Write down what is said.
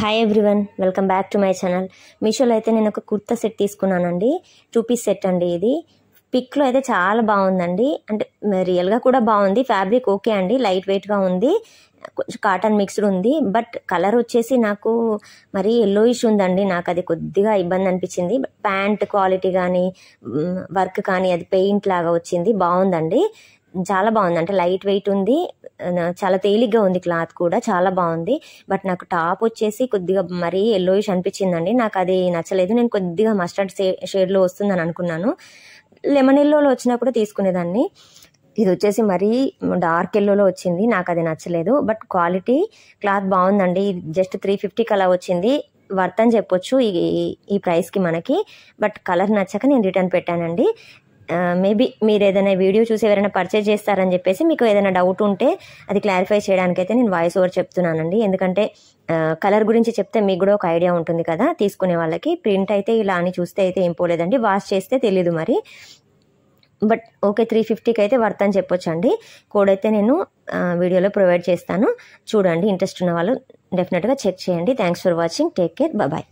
hi everyone welcome back to my channel మీషోలో అయితే నేను ఒక కుర్తా సెట్ తీసుకున్నానండి టూ పీస్ సెట్ అండి ఇది పిక్లో అయితే చాలా బాగుందండి అంటే రియల్గా కూడా బాగుంది ఫ్యాబ్రిక్ ఓకే అండి లైట్ వెయిట్గా ఉంది కొంచెం కాటన్ మిక్స్డ్ ఉంది బట్ కలర్ వచ్చేసి నాకు మరీ ఎల్లోయిష్ ఉందండి నాకు అది కొద్దిగా ఇబ్బంది అనిపించింది ప్యాంట్ క్వాలిటీ కానీ వర్క్ కానీ అది పెయింట్ లాగా వచ్చింది బాగుందండి చాలా బాగుంది అంటే లైట్ వెయిట్ ఉంది చాలా తేలిగ్గా ఉంది క్లాత్ కూడా చాలా బాగుంది బట్ నాకు టాప్ వచ్చేసి కొద్దిగా మరీ ఎల్లోయిష్ అనిపించిందండి నాకు అది నచ్చలేదు నేను కొద్దిగా మస్టర్డ్ షేడ్లో వస్తుందని అనుకున్నాను లెమన్ ఎల్లోలో వచ్చినా కూడా తీసుకునేదాన్ని ఇది వచ్చేసి మరీ డార్క్ ఎల్లోలో వచ్చింది నాకు అది నచ్చలేదు బట్ క్వాలిటీ క్లాత్ బాగుందండి జస్ట్ త్రీ ఫిఫ్టీకి అలా వచ్చింది వర్త్ అని చెప్పొచ్చు ఈ ఈ ప్రైస్కి మనకి బట్ కలర్ నచ్చాక నేను రిటర్న్ పెట్టానండి మేబీ మీరు ఏదైనా వీడియో చూసి ఎవరైనా పర్చేజ్ చేస్తారని చెప్పేసి మీకు ఏదైనా డౌట్ ఉంటే అది క్లారిఫై చేయడానికైతే నేను వాయిస్ ఓవర్ చెప్తున్నానండి ఎందుకంటే కలర్ గురించి చెప్తే మీకు కూడా ఒక ఐడియా ఉంటుంది కదా తీసుకునే వాళ్ళకి ప్రింట్ అయితే ఇలా అని చూస్తే అయితే ఏం పోలేదండి వాష్ చేస్తే తెలీదు మరి బట్ ఓకే త్రీ ఫిఫ్టీకి అయితే వర్త్ అని చెప్పొచ్చండి కోడ్ అయితే నేను వీడియోలో ప్రొవైడ్ చేస్తాను చూడండి ఇంట్రెస్ట్ ఉన్న వాళ్ళు డెఫినెట్గా చెక్ చేయండి thanks for watching take care bye